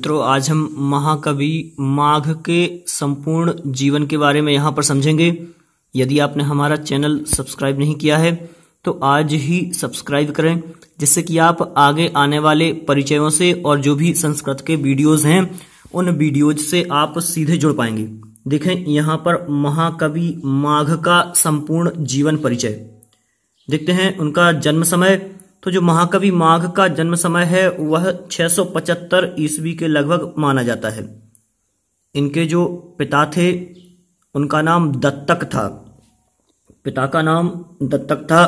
मित्रों आज हम महाकवि माघ के संपूर्ण जीवन के बारे में यहाँ पर समझेंगे यदि आपने हमारा चैनल सब्सक्राइब नहीं किया है तो आज ही सब्सक्राइब करें जिससे कि आप आगे आने वाले परिचयों से और जो भी संस्कृत के वीडियोस हैं उन वीडियोज से आप सीधे जुड़ पाएंगे देखें यहाँ पर महाकवि माघ का संपूर्ण जीवन परिचय देखते हैं उनका जन्म समय तो जो महाकवि माघ का जन्म समय है वह 675 ईस्वी के लगभग माना जाता है इनके जो पिता थे उनका नाम दत्तक था पिता का नाम दत्तक था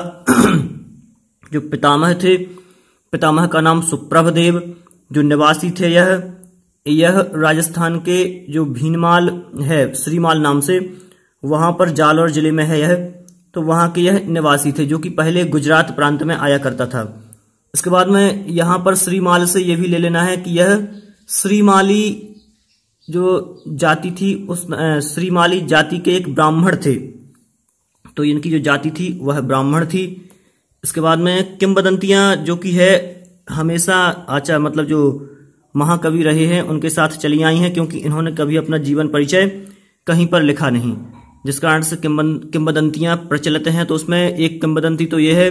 जो पितामह थे पितामह का नाम सुप्रभदेव जो निवासी थे यह यह राजस्थान के जो भीनमाल है श्रीमाल नाम से वहां पर जालौर जिले में है यह तो वहाँ के यह निवासी थे जो कि पहले गुजरात प्रांत में आया करता था इसके बाद में यहाँ पर श्रीमाल से यह भी ले लेना है कि यह श्रीमाली जो जाति थी उस श्रीमाली जाति के एक ब्राह्मण थे तो इनकी जो जाति थी वह ब्राह्मण थी इसके बाद में किम्बदंतियाँ जो कि है हमेशा आचार मतलब जो महाकवि रहे हैं उनके साथ चली आई हैं क्योंकि इन्होंने कभी अपना जीवन परिचय कहीं पर लिखा नहीं जिस कारण से किम्बदंतियाँ प्रचलित हैं तो उसमें एक किंबदंती तो यह है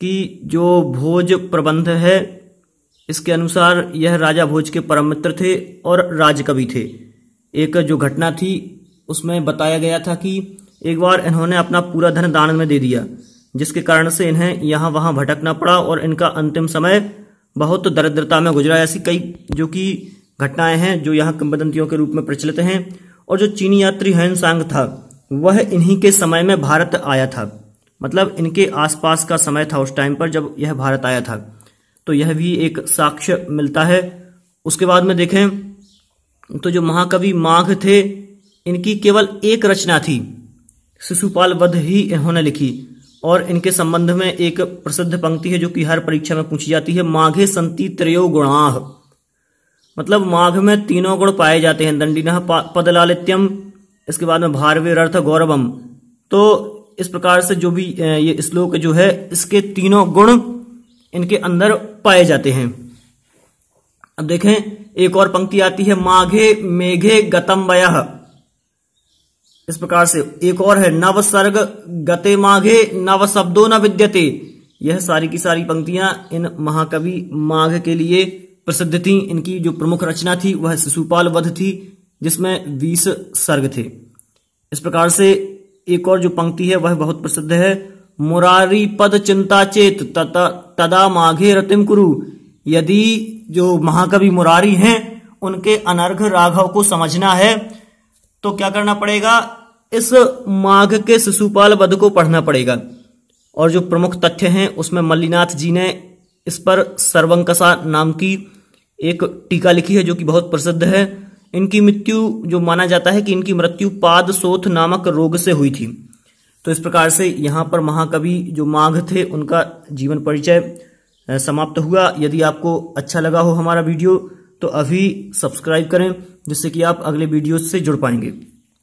कि जो भोज प्रबंध है इसके अनुसार यह राजा भोज के परम मित्र थे और राजकवि थे एक जो घटना थी उसमें बताया गया था कि एक बार इन्होंने अपना पूरा धन दान में दे दिया जिसके कारण से इन्हें यहाँ वहाँ भटकना पड़ा और इनका अंतिम समय बहुत दरिद्रता में गुजरा ऐसी कई जो कि घटनाएं हैं जो यहाँ किम्बदंतियों के रूप में प्रचलित हैं और जो चीनी यात्री हैन सांग था वह इन्हीं के समय में भारत आया था मतलब इनके आसपास का समय था उस टाइम पर जब यह भारत आया था तो यह भी एक साक्ष्य मिलता है उसके बाद में देखें तो जो महाकवि माघ थे इनकी केवल एक रचना थी शिशुपाल वध ही इन्होंने लिखी और इनके संबंध में एक प्रसिद्ध पंक्ति है जो कि हर परीक्षा में पूछी जाती है माघे संति त्रयो गुणाह मतलब माघ में तीनों गुण पाए जाते हैं दंडिना पदलालित्यम इसके बाद में भारवीर अर्थ गौरवम तो इस प्रकार से जो भी ये श्लोक जो है इसके तीनों गुण इनके अंदर पाए जाते हैं अब देखें एक और पंक्ति आती है माघे मेघे गतम इस प्रकार से एक और है नव सर्ग गते माघे नव शब्दों न विद्यते यह सारी की सारी पंक्तियां इन महाकवि माघ के लिए प्रसिद्ध थी इनकी जो प्रमुख रचना थी वह शिशुपाल वध थी जिसमें बीस सर्ग थे इस प्रकार से एक और जो पंक्ति है वह बहुत प्रसिद्ध है मुरारी पद चिंता चेत तदा माघे रतिम कुरु यदि जो महाकवि मुरारी हैं उनके अनर्घ राघव को समझना है तो क्या करना पड़ेगा इस माघ के शिशुपाल वध को पढ़ना पड़ेगा और जो प्रमुख तथ्य हैं उसमें मल्लीनाथ जी ने इस पर सर्वंकसा नाम की एक टीका लिखी है जो कि बहुत प्रसिद्ध है इनकी मृत्यु जो माना जाता है कि इनकी मृत्यु पाद सोथ नामक रोग से हुई थी तो इस प्रकार से यहाँ पर महाकवि जो माघ थे उनका जीवन परिचय समाप्त हुआ यदि आपको अच्छा लगा हो हमारा वीडियो तो अभी सब्सक्राइब करें जिससे कि आप अगले वीडियो से जुड़ पाएंगे